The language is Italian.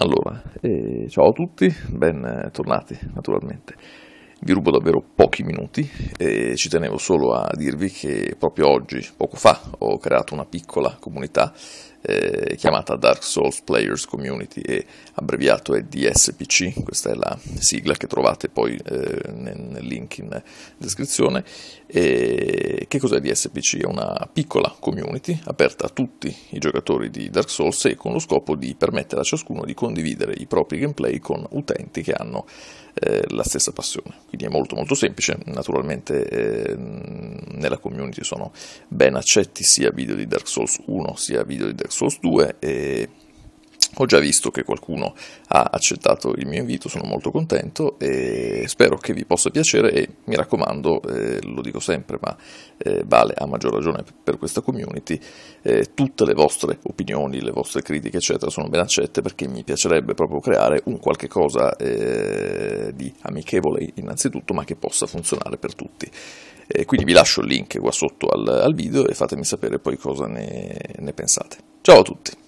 Allora, eh, ciao a tutti, bentornati eh, naturalmente. Vi rubo davvero pochi minuti e ci tenevo solo a dirvi che proprio oggi, poco fa, ho creato una piccola comunità eh, chiamata Dark Souls Players Community e abbreviato è DSPC, questa è la sigla che trovate poi eh, nel, nel link in descrizione. E che cos'è DSPC? È una piccola community aperta a tutti i giocatori di Dark Souls e con lo scopo di permettere a ciascuno di condividere i propri gameplay con utenti che hanno eh, la stessa passione quindi è molto molto semplice, naturalmente eh, nella community sono ben accetti sia video di Dark Souls 1 sia video di Dark Souls 2 e ho già visto che qualcuno ha accettato il mio invito, sono molto contento e spero che vi possa piacere e mi raccomando, eh, lo dico sempre, ma eh, vale a maggior ragione per questa community, eh, tutte le vostre opinioni, le vostre critiche, eccetera, sono ben accette perché mi piacerebbe proprio creare un qualche cosa eh, di amichevole innanzitutto, ma che possa funzionare per tutti. Eh, quindi vi lascio il link qua sotto al, al video e fatemi sapere poi cosa ne, ne pensate. Ciao a tutti!